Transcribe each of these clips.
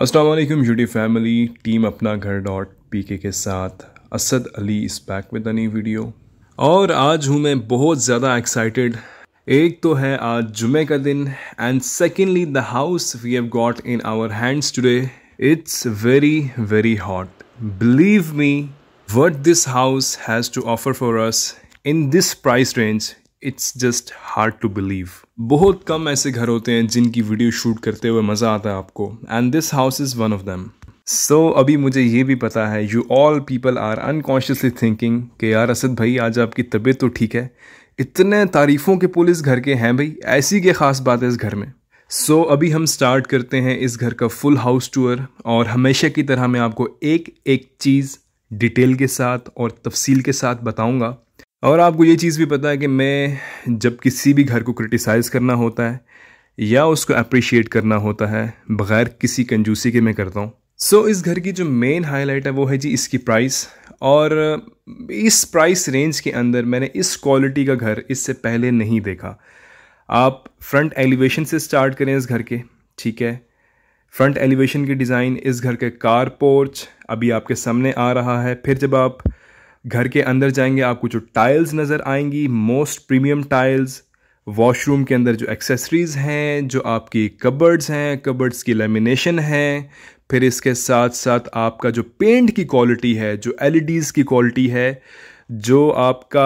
असलम जूटी family team अपना घर डॉट पी के, के साथ असद अली इस बैक विद अ वीडियो और आज हूँ मैं बहुत ज़्यादा एक्साइटेड एक तो है आज जुमे का दिन and secondly the house we have got in our hands today it's very very hot believe me what this house has to offer for us in this price range it's just hard to believe बहुत कम ऐसे घर होते हैं जिनकी video shoot करते हुए मज़ा आता है आपको and this house is one of them so अभी मुझे ये भी पता है you all people are unconsciously thinking कि यार असद भाई आज आपकी तबीयत तो ठीक है इतने तारीफ़ों के पुल इस घर के हैं भाई ऐसी क्या ख़ास बात है इस घर में सो so, अभी हम स्टार्ट करते हैं इस घर का फुल हाउस टूर और हमेशा की तरह मैं आपको एक एक चीज़ डिटेल के साथ और तफसील के साथ बताऊंगा और आपको ये चीज़ भी पता है कि मैं जब किसी भी घर को क्रिटिसाइज़ करना होता है या उसको अप्रिशिएट करना होता है बग़ैर किसी कंजूसी के मैं करता हूँ सो so, इस घर की जो मेन हाईलाइट है वो है जी इसकी प्राइस और इस प्राइस रेंज के अंदर मैंने इस क्वालिटी का घर इससे पहले नहीं देखा आप फ्रंट एलिवेशन से स्टार्ट करें इस घर के ठीक है फ्रंट एलिवेशन की डिज़ाइन इस घर के कार पोर्च अभी आपके सामने आ रहा है फिर जब आप घर के अंदर जाएंगे आपको जो टाइल्स नज़र आएंगी मोस्ट प्रीमियम टाइल्स वॉशरूम के अंदर जो एक्सेसरीज़ हैं जो आपकी कबर्ड्स हैं कबर्ड्स की लेमिनेशन है फिर इसके साथ साथ आपका जो पेंट की क्वालिटी है जो एल की क्वालिटी है जो आपका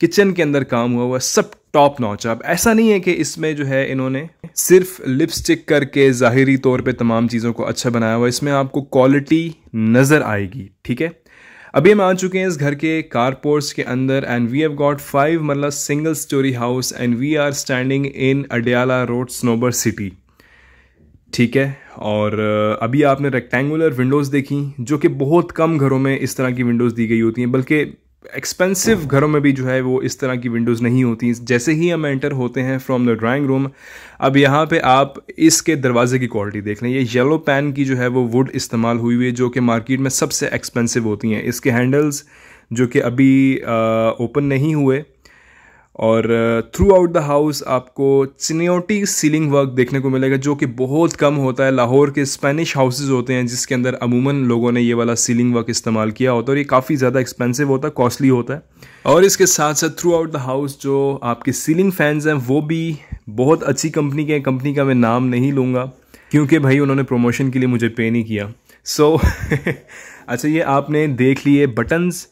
किचन के अंदर काम हुआ हुआ सब टॉप नॉच अब ऐसा नहीं है कि इसमें जो है इन्होंने सिर्फ लिपस्टिक करके ज़ाहरी तौर पे तमाम चीज़ों को अच्छा बनाया हुआ इसमें आपको क्वालिटी नज़र आएगी ठीक है अभी हम आ चुके हैं इस घर के कारपोर्ट्स के अंदर and we have got five मतलब single story house and we are standing in Adiala road Snobar city ठीक है और uh, अभी आपने रेक्टेंगुलर विंडोज़ देखी जो कि बहुत कम घरों में इस तरह की विंडोज़ दी गई होती हैं बल्कि एक्सपेंसिव घरों में भी जो है वो इस तरह की विंडोज़ नहीं होती जैसे ही हम एंटर होते हैं फ्रॉम द ड्राइंग रूम अब यहाँ पे आप इसके दरवाजे की क्वालिटी देख लें ये येलो पैन की जो है वो वुड इस्तेमाल हुई हुई है जो कि मार्केट में सबसे एक्सपेंसिव होती हैं इसके हैंडल्स जो कि अभी ओपन नहीं हुए और थ्रू आउट द हाउस आपको चिनियोटी सीलिंग वर्क देखने को मिलेगा जो कि बहुत कम होता है लाहौर के स्पेनिश हाउसेज होते हैं जिसके अंदर अमूमन लोगों ने ये वाला सीलिंग वर्क इस्तेमाल किया होता है और ये काफ़ी ज़्यादा एक्सपेंसिव होता है कॉस्टली होता है और इसके साथ साथ थ्रू आउट द हाउस जो आपके सीलिंग फैंस हैं वो भी बहुत अच्छी कंपनी के हैं कंपनी का मैं नाम नहीं लूँगा क्योंकि भाई उन्होंने प्रमोशन के लिए मुझे पे नहीं किया सो so, अच्छा ये आपने देख लिए बटन्स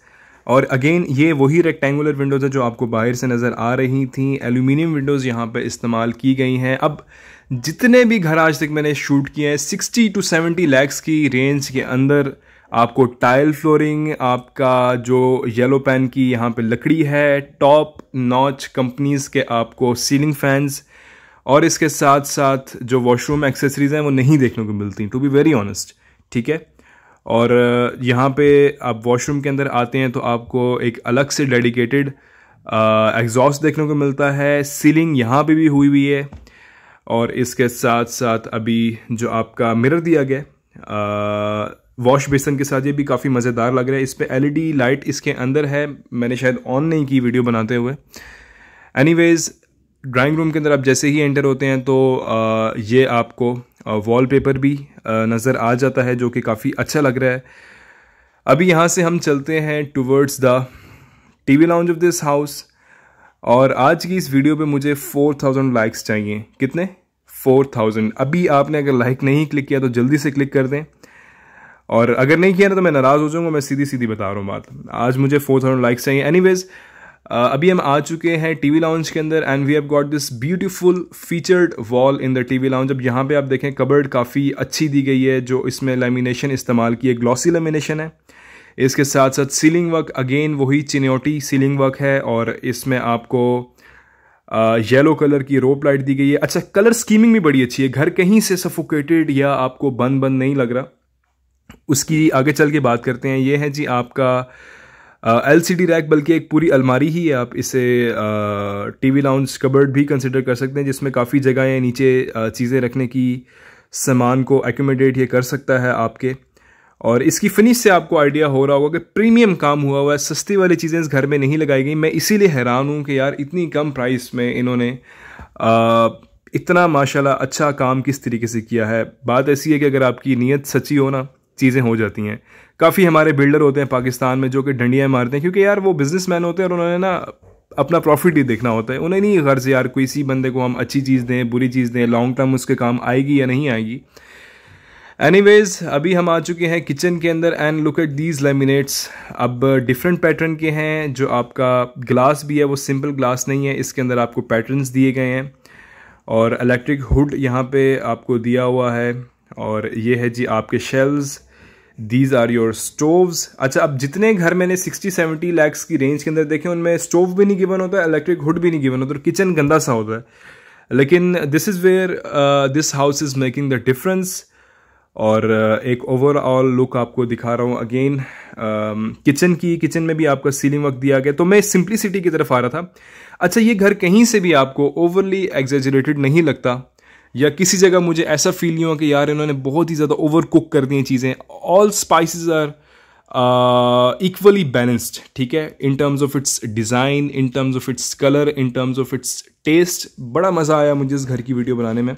और अगेन ये वही रेक्टेंगुलर विंडोज़ है जो आपको बाहर से नज़र आ रही थी एल्यूमिनियम विंडोज़ यहाँ पर इस्तेमाल की गई हैं अब जितने भी घर आज तक मैंने शूट किए हैं सिक्सटी टू सेवेंटी लैक्स की रेंज के अंदर आपको टाइल फ्लोरिंग आपका जो येलो पैन की यहाँ पे लकड़ी है टॉप नॉच कंपनीज के आपको सीलिंग फैंस और इसके साथ साथ जो वॉशरूम एक्सेसरीज़ हैं वो नहीं देखने को मिलती टू बी वेरी ऑनेस्ट ठीक है और यहाँ पे आप वॉशरूम के अंदर आते हैं तो आपको एक अलग से डेडिकेटेड एग्जॉस्ट देखने को मिलता है सीलिंग यहाँ पे भी हुई हुई है और इसके साथ साथ अभी जो आपका मिरर दिया गया वॉश बेसन के साथ ये भी काफ़ी मज़ेदार लग रहा है इस पर एल लाइट इसके अंदर है मैंने शायद ऑन नहीं की वीडियो बनाते हुए एनीवेज़ ड्राइंग रूम के अंदर आप जैसे ही एंटर होते हैं तो ये आपको वॉलपेपर भी नज़र आ जाता है जो कि काफ़ी अच्छा लग रहा है अभी यहाँ से हम चलते हैं towards the TV lounge of this house और आज की इस वीडियो पे मुझे 4000 लाइक्स चाहिए कितने 4000 अभी आपने अगर लाइक नहीं क्लिक किया तो जल्दी से क्लिक कर दें और अगर नहीं किया ना तो मैं नाराज़ हो जाऊंगा मैं सीधी सीधी बता रहा हूँ बात आज मुझे 4000 लाइक्स चाहिए एनीवेज़ Uh, अभी हम आ चुके हैं टीवी लाउंज के अंदर and we have got this beautiful featured wall in the TV lounge अब यहाँ पे आप देखें कबर्ड काफ़ी अच्छी दी गई है जो इसमें लेमिनेशन इस्तेमाल की है ग्लॉसी लेमिनेशन है इसके साथ साथ सीलिंग वर्क अगेन वही चिनोटी सीलिंग वर्क है और इसमें आपको येलो uh, कलर की रोप लाइट दी गई है अच्छा कलर स्कीमिंग भी बड़ी अच्छी है घर कहीं से सफोकेटेड या आपको बंद बंद नहीं लग रहा उसकी आगे चल के बात करते हैं ये है जी आपका एल सी डी रैक बल्कि एक पूरी अलमारी ही है आप इसे टी वी लाउंज कबर्ड भी कंसिडर कर सकते हैं जिसमें काफ़ी जगह नीचे चीज़ें रखने की सामान को एकोमोडेट ये कर सकता है आपके और इसकी फिनिश से आपको आइडिया हो रहा होगा कि प्रीमियम काम हुआ हुआ है सस्ती वाली चीज़ें इस घर में नहीं लगाई गई मैं इसीलिए हैरान हूँ कि यार इतनी कम प्राइस में इन्होंने इतना माशाल्लाह अच्छा काम किस तरीके से किया है बात ऐसी है कि अगर आपकी नीयत सच्ची हो ना चीज़ें हो जाती हैं काफ़ी हमारे बिल्डर होते हैं पाकिस्तान में जो कि डंडियाँ मारते हैं क्योंकि यार वो मैन होते हैं और उन्होंने ना अपना प्रॉफिट ही देखना होता है उन्हें नहीं गर्ज यार कोई इसी बंदे को हम अच्छी चीज़ दें बुरी चीज़ दें लॉन्ग टर्म उसके काम आएगी या नहीं आएगी एनीवेज अभी हम आ चुके हैं किचन के अंदर and look at these laminates अब डिफरेंट पैटर्न के हैं जो आपका ग्लास भी है वो सिंपल ग्लास नहीं है इसके अंदर आपको पैटर्न्स दिए गए हैं और इलेक्ट्रिक हुड यहाँ पे आपको दिया हुआ है और ये है जी आपके shelves these are your stoves अच्छा अब जितने घर मैंने 60 70 लैक्स की रेंज के अंदर देखे उनमें स्टोव भी नहीं गिवन होता है इलेक्ट्रिक हुड भी नहीं गिवन होता और किचन गंदा सा होता है लेकिन this is where this house is making the difference और uh, एक ओवरऑल लुक आपको दिखा रहा हूँ अगेन किचन um, की किचन में भी आपका सीलिंग वर्क दिया गया तो मैं सिंपलिसिटी की तरफ आ रहा था अच्छा ये घर कहीं से भी आपको ओवरली एग्जेजरेटेड नहीं लगता या किसी जगह मुझे ऐसा फील नहीं हुआ कि यार इन्होंने बहुत ही ज़्यादा ओवर कुक कर दी चीज़ें all spices are equally balanced ठीक है in terms of its design in terms of its colour in terms of its taste बड़ा मज़ा आया मुझे इस घर की वीडियो बनाने में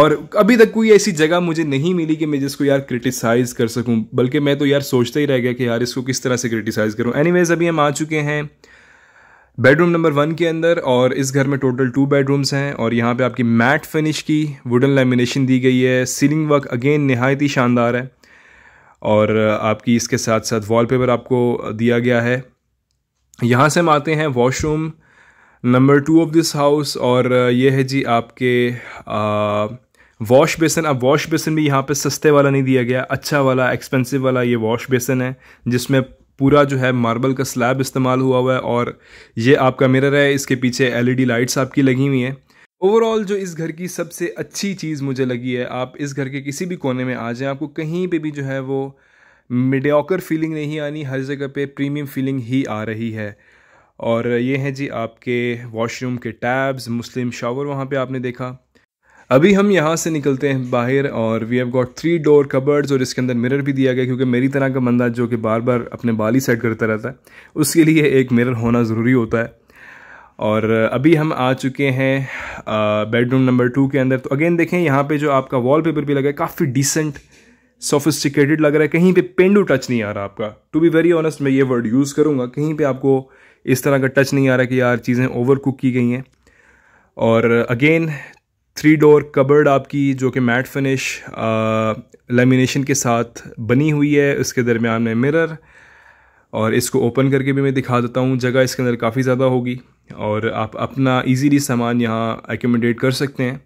और अभी तक कोई ऐसी जगह मुझे नहीं मिली कि मैं जिसको यार क्रिटिसाइज़ कर सकूं बल्कि मैं तो यार सोचता ही रह गया कि यार इसको किस तरह से क्रिटिसाइज़ करूं एनीवेज अभी हम आ चुके हैं बेडरूम नंबर वन के अंदर और इस घर में टोटल टू बेडरूम्स हैं और यहाँ पे आपकी मैट फिनिश की वुडन लेमिनेशन दी गई है सीलिंग वर्क अगेन नहायत ही शानदार है और आपकी इसके साथ साथ वॉलपेपर आपको दिया गया है यहाँ से हम आते हैं washroom number two of this house और ये है जी आपके वॉश बेसन अब वॉश बेसन भी यहाँ पे सस्ते वाला नहीं दिया गया अच्छा वाला एक्सपेंसिव वाला ये वॉश बेसन है जिसमें पूरा जो है मार्बल का स्लैब इस्तेमाल हुआ हुआ है और ये आपका मिरर है इसके पीछे एलईडी लाइट्स आपकी लगी हुई हैं ओवरऑल जो इस घर की सबसे अच्छी चीज़ मुझे लगी है आप इस घर के किसी भी कोने में आ जाएं आपको कहीं पे भी जो है वो मिडियोकर फीलिंग नहीं आनी हर जगह पे प्रीमियम फीलिंग ही आ रही है और ये हैं जी आपके वॉशरूम के टैब्स मुस्लिम शावर वहाँ पे आपने देखा अभी हम यहाँ से निकलते हैं बाहर और we have got three door cupboards और इसके अंदर मिरर भी दिया गया क्योंकि मेरी तरह का बंदा जो कि बार बार अपने बाल ही सेट करता रहता है उसके लिए एक मिरर होना ज़रूरी होता है और अभी हम आ चुके हैं बेडरूम नंबर टू के अंदर तो अगेन देखें यहाँ पर जो आपका पेपर भी लगा है काफ़ी डिसेंट सोफिस्टिकेटेड लग रहा है कहीं पे पेंडू टच नहीं आ रहा आपका टू बी वेरी ऑनेस्ट मैं ये वर्ड यूज़ करूँगा कहीं पर आपको इस तरह का टच नहीं आ रहा कि यार चीज़ें ओवर कुक की गई हैं और अगेन थ्री डोर कबर्ड आपकी जो कि मैट फिनिश लेमिनेशन के साथ बनी हुई है उसके दरमियान में मिरर और इसको ओपन करके भी मैं दिखा देता हूँ जगह इसके अंदर काफ़ी ज़्यादा होगी और आप अपना इजीली सामान यहाँ एकोमोडेट कर सकते हैं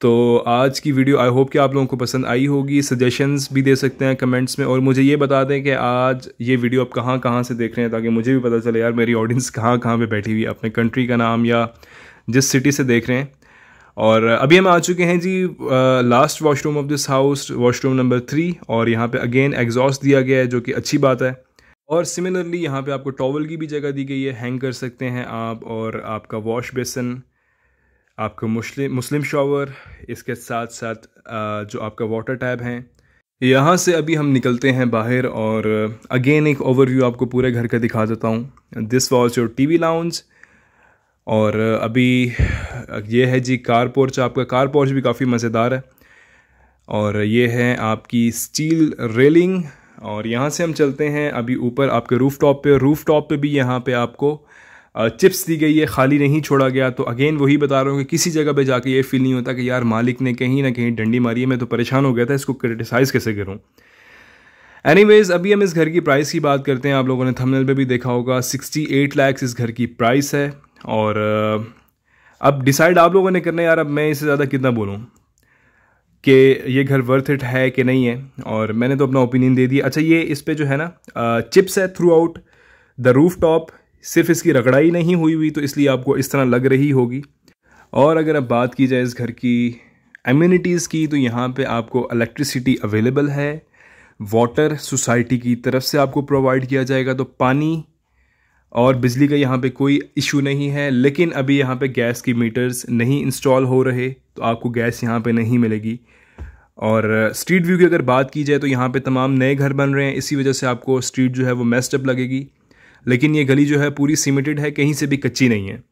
तो आज की वीडियो आई होप कि आप लोगों को पसंद आई होगी सजेशंस भी दे सकते हैं कमेंट्स में और मुझे ये बता दें कि आज ये वीडियो आप कहाँ कहाँ से देख रहे हैं ताकि मुझे भी पता चले यार मेरी ऑडियंस कहाँ कहाँ पर बैठी हुई है अपने कंट्री का नाम या जिस सिटी से देख रहे हैं और अभी हम आ चुके हैं जी last washroom of this house washroom number three और यहाँ पे अगेन एग्जॉस्ट दिया गया है जो कि अच्छी बात है और सिमिलरली यहाँ पे आपको टॉवल की भी जगह दी गई है हैंग कर सकते हैं आप और आपका वॉश बेसन आपका मुस्लिम मुस्लिम शॉवर इसके साथ साथ जो आपका वाटर टैब हैं यहाँ से अभी हम निकलते हैं बाहर और अगेन एक ओवरव्यू आपको पूरे घर का दिखा देता हूँ this was your T V lounge और अभी ये है जी कार पोर्च आपका कार पोर्च भी काफ़ी मज़ेदार है और ये है आपकी स्टील रेलिंग और यहाँ से हम चलते हैं अभी ऊपर आपके रूफ़ टॉप पर रूफ़ टॉप पर भी यहाँ पे आपको चिप्स दी गई है खाली नहीं छोड़ा गया तो अगेन वही बता रहा हूँ कि किसी जगह पे जाके ये फील नहीं होता कि यार मालिक ने कहीं ना कहीं डंडी मारी है मैं तो परेशान हो गया था इसको क्रिटिसाइज़ कैसे करूँ एनीवेज अभी हम इस घर की प्राइस की बात करते हैं आप लोगों ने थंबनेल पे भी देखा होगा 68 लाख इस घर की प्राइस है और अब डिसाइड आप लोगों ने करना यार अब मैं इससे ज़्यादा कितना बोलूँ कि ये घर वर्थ इट है कि नहीं है और मैंने तो अपना ओपिनियन दे दिया अच्छा ये इस पर जो है ना चिप्स है throughout the roof top सिर्फ इसकी रगड़ाई नहीं हुई हुई तो इसलिए आपको इस तरह लग रही होगी और अगर अब बात की जाए इस घर की एम्यूनिटीज़ की तो यहाँ पे आपको इलेक्ट्रिसिटी अवेलेबल है वाटर सोसाइटी की तरफ से आपको प्रोवाइड किया जाएगा तो पानी और बिजली का यहाँ पे कोई इशू नहीं है लेकिन अभी यहाँ पे गैस की मीटर्स नहीं इंस्टॉल हो रहे तो आपको गैस यहाँ पे नहीं मिलेगी और स्ट्रीट व्यू की अगर बात की जाए तो यहाँ पे तमाम नए घर बन रहे हैं इसी वजह से आपको स्ट्रीट जो है वो मेस्टअप लगेगी लेकिन ये गली जो है पूरी सीमेंटेड है कहीं से भी कच्ची नहीं है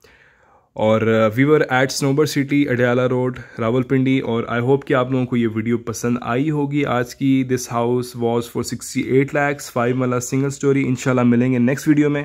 और we were at Snobar city Adiala road Rawalpindi और आई होप कि आप लोगों को ये वीडियो पसंद आई होगी आज की this house was for sixty eight lakhs five वाला सिंगल स्टोरी इंशाल्लाह मिलेंगे नेक्स्ट वीडियो में